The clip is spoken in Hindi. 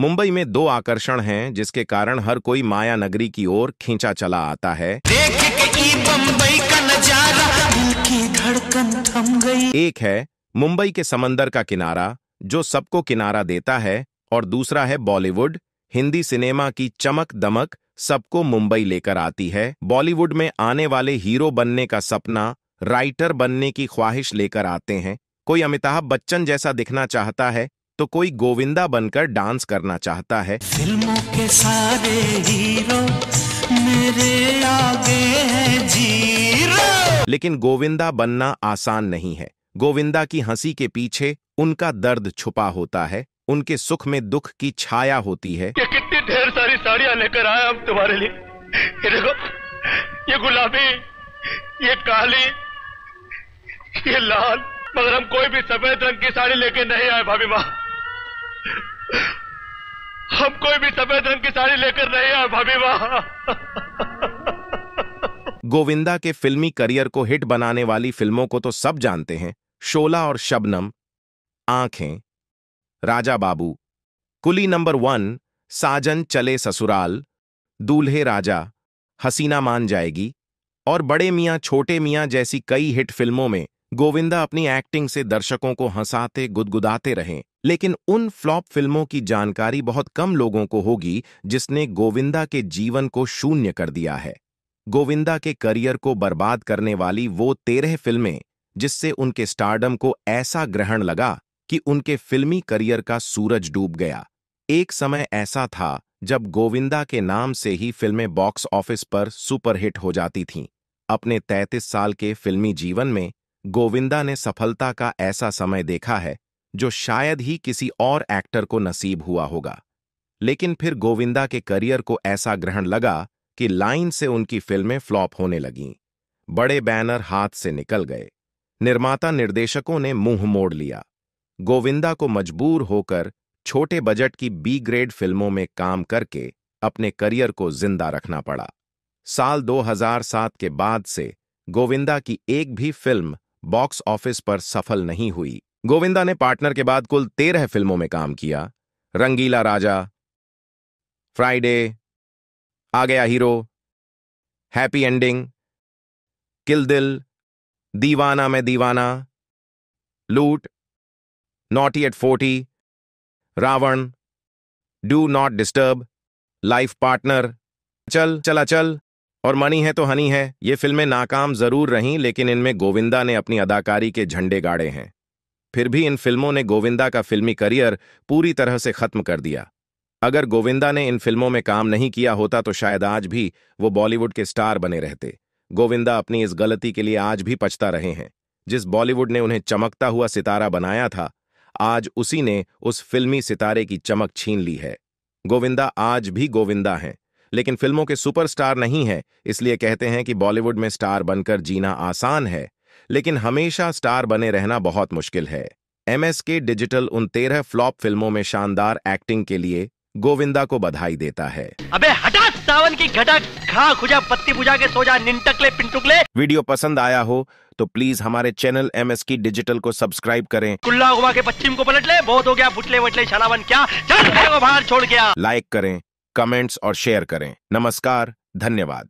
मुंबई में दो आकर्षण हैं जिसके कारण हर कोई माया नगरी की ओर खींचा चला आता है देख के बम्बई का नजारा दिल की धड़कन थम गई एक है मुंबई के समंदर का किनारा जो सबको किनारा देता है और दूसरा है बॉलीवुड हिंदी सिनेमा की चमक दमक सबको मुंबई लेकर आती है बॉलीवुड में आने वाले हीरो बनने का सपना राइटर बनने की ख्वाहिश लेकर आते हैं कोई अमिताभ बच्चन जैसा दिखना चाहता है तो कोई गोविंदा बनकर डांस करना चाहता है फिल्मों के सारे हीरो मेरे आगे है जीरो लेकिन गोविंदा बनना आसान नहीं है गोविंदा की हंसी के पीछे उनका दर्द छुपा होता है उनके सुख में दुख की छाया होती है कितनी ढेर सारी साड़ियां लेकर आया हम तुम्हारे लिए ये देखो ये गुलाबी ये काली ये लाल मगर हम कोई भी सफेद रंग की साड़ी लेके नहीं आए भाभी माँ हम कोई भी सफेद रंग की साड़ी लेकर नहीं आए भाभी माँ गोविंदा के फिल्मी करियर को हिट बनाने वाली फिल्मों को तो सब जानते हैं शोला और शबनम आंखें राजा बाबू कुली नंबर वन साजन चले ससुराल दूल्हे राजा हसीना मान जाएगी और बड़े मियाँ छोटे मियाँ जैसी कई हिट फिल्मों में गोविंदा अपनी एक्टिंग से दर्शकों को हंसाते गुदगुदाते रहे लेकिन उन फ्लॉप फिल्मों की जानकारी बहुत कम लोगों को होगी जिसने गोविंदा के जीवन को शून्य कर दिया है गोविंदा के करियर को बर्बाद करने वाली वो तेरह फिल्में जिससे उनके स्टारडम को ऐसा ग्रहण लगा कि उनके फिल्मी करियर का सूरज डूब गया एक समय ऐसा था जब गोविंदा के नाम से ही फिल्में बॉक्स ऑफिस पर सुपरहिट हो जाती थीं। अपने 33 साल के फिल्मी जीवन में गोविंदा ने सफलता का ऐसा समय देखा है जो शायद ही किसी और एक्टर को नसीब हुआ होगा लेकिन फिर गोविंदा के करियर को ऐसा ग्रहण लगा कि लाइन से उनकी फिल्में फ्लॉप होने लगीं बड़े बैनर हाथ से निकल गए निर्माता निर्देशकों ने मुंह मोड़ लिया गोविंदा को मजबूर होकर छोटे बजट की बी ग्रेड फिल्मों में काम करके अपने करियर को जिंदा रखना पड़ा साल 2007 के बाद से गोविंदा की एक भी फिल्म बॉक्स ऑफिस पर सफल नहीं हुई गोविंदा ने पार्टनर के बाद कुल तेरह फिल्मों में काम किया रंगीला राजा फ्राइडे आ गया हीरो हैप्पी एंडिंग किल दिल दीवाना में दीवाना लूट naughty at forty Ravan do not disturb life partner चल चला चल और मनी है तो हनी है ये फिल्में नाकाम जरूर रहीं लेकिन इनमें गोविंदा ने अपनी अदाकारी के झंडे गाड़े हैं फिर भी इन फिल्मों ने गोविंदा का फिल्मी करियर पूरी तरह से खत्म कर दिया अगर गोविंदा ने इन फिल्मों में काम नहीं किया होता तो शायद आज भी वो बॉलीवुड के स्टार बने रहते गोविंदा अपनी इस गलती के लिए आज भी पछता रहे हैं जिस बॉलीवुड ने उन्हें चमकता हुआ सितारा बनाया था आज उसी ने उस फिल्मी सितारे की चमक छीन ली है गोविंदा आज भी गोविंदा हैं लेकिन फिल्मों के सुपरस्टार नहीं हैं इसलिए कहते हैं कि बॉलीवुड में स्टार बनकर जीना आसान है लेकिन हमेशा स्टार बने रहना बहुत मुश्किल है एमएसके डिजिटल उन तेरह फ्लॉप फिल्मों में शानदार एक्टिंग के लिए गोविंदा को बधाई देता है अबे हटा सावन की घटा खा खुजा पत्ती बुझा के सो जा निंटकले पिंटुकले वीडियो पसंद आया हो तो प्लीज हमारे चैनल एम एस की डिजिटल को सब्सक्राइब करें कुल्ला के पश्चिम को पलट ले बहुत हो गया बुटले वटले छलावन क्या बाहर छोड़ गया लाइक करें कमेंट्स और शेयर करें नमस्कार धन्यवाद